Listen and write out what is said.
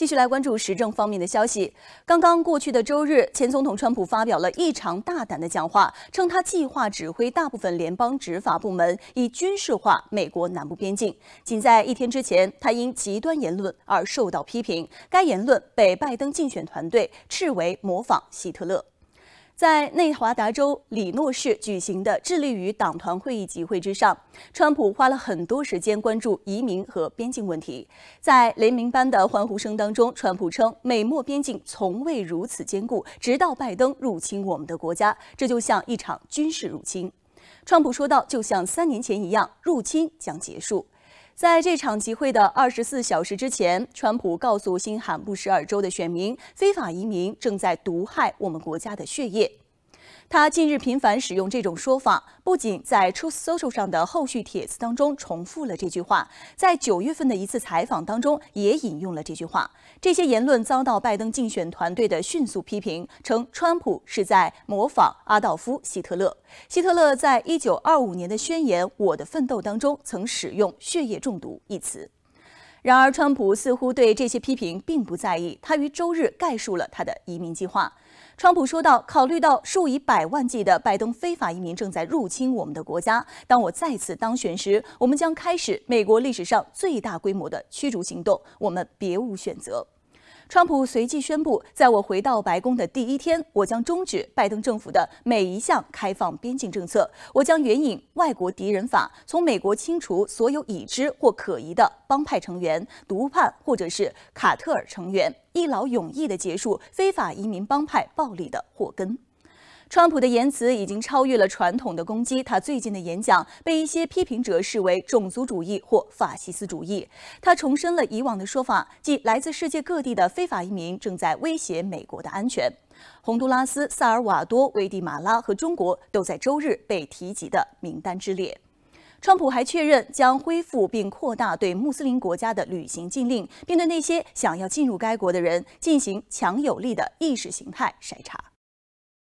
继续来关注时政方面的消息。刚刚过去的周日，前总统川普发表了异常大胆的讲话，称他计划指挥大部分联邦执法部门以军事化美国南部边境。仅在一天之前，他因极端言论而受到批评，该言论被拜登竞选团队斥为模仿希特勒。在内华达州里诺市举行的致力于党团会议集会之上，川普花了很多时间关注移民和边境问题。在雷鸣般的欢呼声当中，川普称美墨边境从未如此坚固，直到拜登入侵我们的国家，这就像一场军事入侵。川普说道：“就像三年前一样，入侵将结束。”在这场集会的二十四小时之前，川普告诉新罕布什尔州的选民：“非法移民正在毒害我们国家的血液。”他近日频繁使用这种说法，不仅在 Truth Social 上的后续帖子当中重复了这句话，在九月份的一次采访当中也引用了这句话。这些言论遭到拜登竞选团队的迅速批评，称川普是在模仿阿道夫·希特勒。希特勒在一九二五年的宣言《我的奋斗》当中曾使用“血液中毒”一词。然而，川普似乎对这些批评并不在意。他于周日概述了他的移民计划。川普说道：“考虑到数以百万计的拜登非法移民正在入侵我们的国家，当我再次当选时，我们将开始美国历史上最大规模的驱逐行动。我们别无选择。”川普随即宣布，在我回到白宫的第一天，我将终止拜登政府的每一项开放边境政策。我将援引外国敌人法，从美国清除所有已知或可疑的帮派成员、毒贩或者是卡特尔成员，一劳永逸地结束非法移民帮派暴力的祸根。川普的言辞已经超越了传统的攻击，他最近的演讲被一些批评者视为种族主义或法西斯主义。他重申了以往的说法，即来自世界各地的非法移民正在威胁美国的安全。洪都拉斯、萨尔瓦多、危地马拉和中国都在周日被提及的名单之列。川普还确认将恢复并扩大对穆斯林国家的旅行禁令，并对那些想要进入该国的人进行强有力的意识形态筛查。